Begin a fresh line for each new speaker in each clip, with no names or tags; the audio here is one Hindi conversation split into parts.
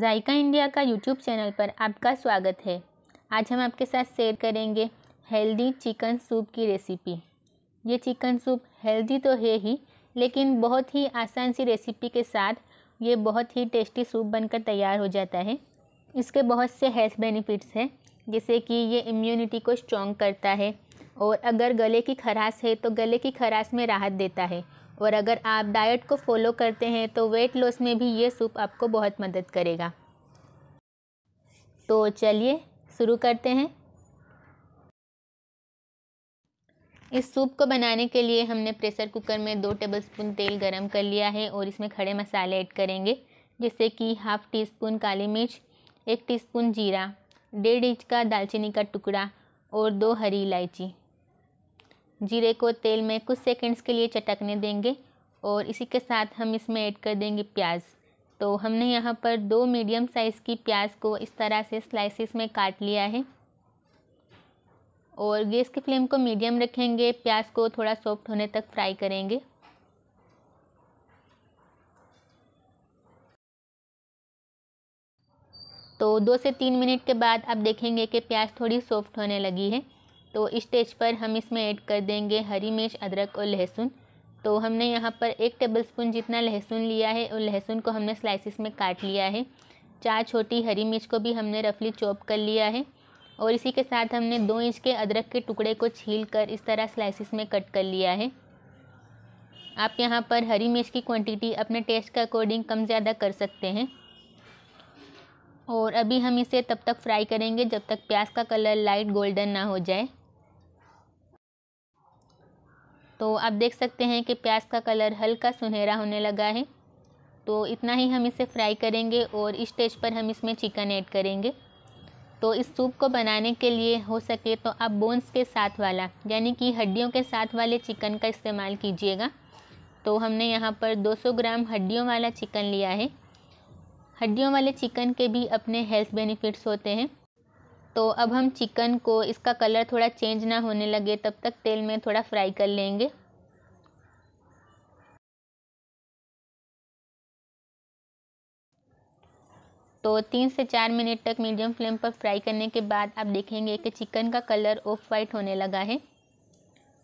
जायका इंडिया का यूट्यूब चैनल पर आपका स्वागत है आज हम आपके साथ शेयर करेंगे हेल्दी चिकन सूप की रेसिपी ये चिकन सूप हेल्दी तो है ही लेकिन बहुत ही आसान सी रेसिपी के साथ ये बहुत ही टेस्टी सूप बनकर तैयार हो जाता है इसके बहुत से हेल्थ बेनिफिट्स हैं जैसे कि ये इम्यूनिटी को स्ट्रॉन्ग करता है और अगर गले की खराश है तो गले की खराश में राहत देता है और अगर आप डाइट को फॉलो करते हैं तो वेट लॉस में भी ये सूप आपको बहुत मदद करेगा तो चलिए शुरू करते हैं इस सूप को बनाने के लिए हमने प्रेशर कुकर में दो टेबलस्पून तेल गरम कर लिया है और इसमें खड़े मसाले ऐड करेंगे जैसे कि हाफ़ टी स्पून काली मिर्च एक टीस्पून जीरा डेढ़ इंच का दालचीनी का टुकड़ा और दो हरी इलायची जीरे को तेल में कुछ सेकंड्स के लिए चटकने देंगे और इसी के साथ हम इसमें ऐड कर देंगे प्याज तो हमने यहाँ पर दो मीडियम साइज़ की प्याज को इस तरह से स्लाइसिस में काट लिया है और गैस की फ्लेम को मीडियम रखेंगे प्याज को थोड़ा सॉफ्ट होने तक फ्राई करेंगे तो दो से तीन मिनट के बाद आप देखेंगे कि प्याज थोड़ी सॉफ्ट होने लगी है तो इस स्टेज पर हम इसमें ऐड कर देंगे हरी मिर्च अदरक और लहसुन तो हमने यहाँ पर एक टेबलस्पून जितना लहसुन लिया है और लहसुन को हमने स्लाइसिस में काट लिया है चार छोटी हरी मिर्च को भी हमने रफली चॉप कर लिया है और इसी के साथ हमने दो इंच के अदरक के टुकड़े को छील कर इस तरह स्लाइसिस में कट कर लिया है आप यहाँ पर हरी मिर्च की क्वांटिटी अपने टेस्ट के अकॉर्डिंग कम ज़्यादा कर सकते हैं और अभी हम इसे तब तक फ्राई करेंगे जब तक प्याज का कलर लाइट गोल्डन ना हो जाए तो आप देख सकते हैं कि प्याज का कलर हल्का सुनहरा होने लगा है तो इतना ही हम इसे फ्राई करेंगे और इस स्टेज पर हम इसमें चिकन ऐड करेंगे तो इस सूप को बनाने के लिए हो सके तो आप बोन्स के साथ वाला यानी कि हड्डियों के साथ वाले चिकन का इस्तेमाल कीजिएगा तो हमने यहाँ पर 200 ग्राम हड्डियों वाला चिकन लिया है हड्डियों वाले चिकन के भी अपने हेल्थ बेनिफिट्स होते हैं तो अब हम चिकन को इसका कलर थोड़ा चेंज ना होने लगे तब तक तेल में थोड़ा फ्राई कर लेंगे तो तीन से चार मिनट तक मीडियम फ्लेम पर फ्राई करने के बाद आप देखेंगे कि चिकन का कलर ऑफ वाइट होने लगा है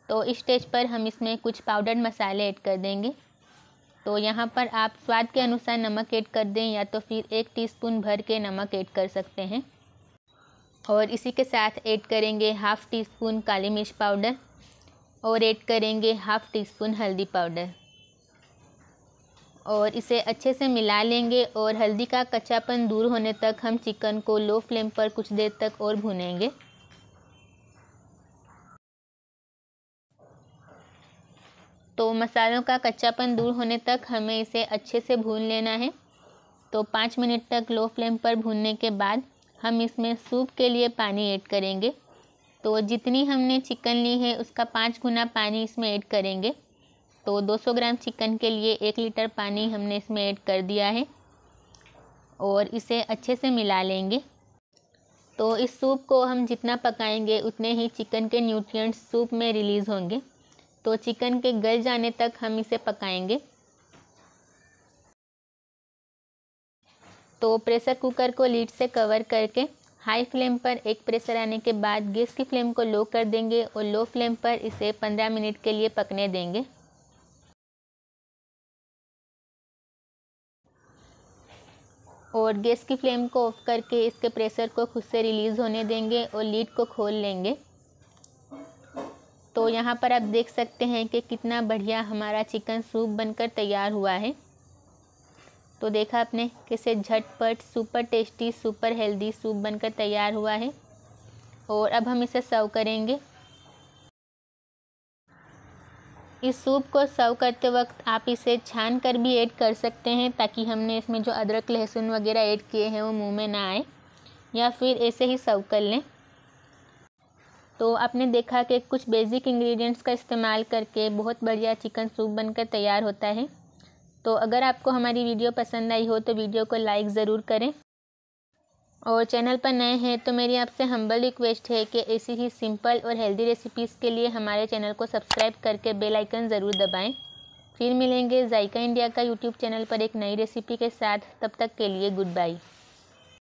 तो इस स्टेज पर हम इसमें कुछ पाउडर मसाले ऐड कर देंगे तो यहाँ पर आप स्वाद के अनुसार नमक ऐड कर दें या तो फिर एक टीस्पून भर के नमक ऐड कर सकते हैं और इसी के साथ ऐड करेंगे हाफ़ टी स्पून काली मिर्च पाउडर और ऐड करेंगे हाफ़ टी स्पून हल्दी पाउडर और इसे अच्छे से मिला लेंगे और हल्दी का कच्चापन दूर होने तक हम चिकन को लो फ्लेम पर कुछ देर तक और भुनेंगे तो मसालों का कच्चापन दूर होने तक हमें इसे अच्छे से भून लेना है तो पाँच मिनट तक लो फ्लेम पर भूनने के बाद हम इसमें सूप के लिए पानी ऐड करेंगे तो जितनी हमने चिकन ली है उसका पाँच गुना पानी इसमें ऐड करेंगे तो 200 ग्राम चिकन के लिए एक लीटर पानी हमने इसमें ऐड कर दिया है और इसे अच्छे से मिला लेंगे तो इस सूप को हम जितना पकाएंगे उतने ही चिकन के न्यूट्रिएंट्स सूप में रिलीज़ होंगे तो चिकन के गल जाने तक हम इसे पकाएंगे तो प्रेशर कुकर को लीड से कवर करके हाई फ्लेम पर एक प्रेशर आने के बाद गैस की फ्लेम को लो कर देंगे और लो फ्लेम पर इसे 15 मिनट के लिए पकने देंगे और गैस की फ्लेम को ऑफ करके इसके प्रेशर को खुद से रिलीज़ होने देंगे और लीड को खोल लेंगे तो यहाँ पर आप देख सकते हैं कि कितना बढ़िया हमारा चिकन सूप बनकर तैयार हुआ है तो देखा आपने कैसे झटपट super tasty super healthy soup बनकर तैयार हुआ है और अब हम इसे सर्व करेंगे इस सूप को सर्व करते वक्त आप इसे छान कर भी ऐड कर सकते हैं ताकि हमने इसमें जो अदरक लहसुन वगैरह ऐड किए हैं वो मुंह में ना आए या फिर ऐसे ही सर्व कर लें तो आपने देखा कि कुछ बेसिक इंग्रेडिएंट्स का इस्तेमाल करके बहुत बढ़िया चिकन सूप बनकर तैयार होता है तो अगर आपको हमारी वीडियो पसंद आई हो तो वीडियो को लाइक ज़रूर करें और चैनल पर नए हैं तो मेरी आपसे हम्बल रिक्वेस्ट है कि ऐसी ही सिंपल और हेल्दी रेसिपीज़ के लिए हमारे चैनल को सब्सक्राइब करके बेल आइकन ज़रूर दबाएं फिर मिलेंगे जायका इंडिया का यूट्यूब चैनल पर एक नई रेसिपी के साथ तब तक के लिए गुड बाय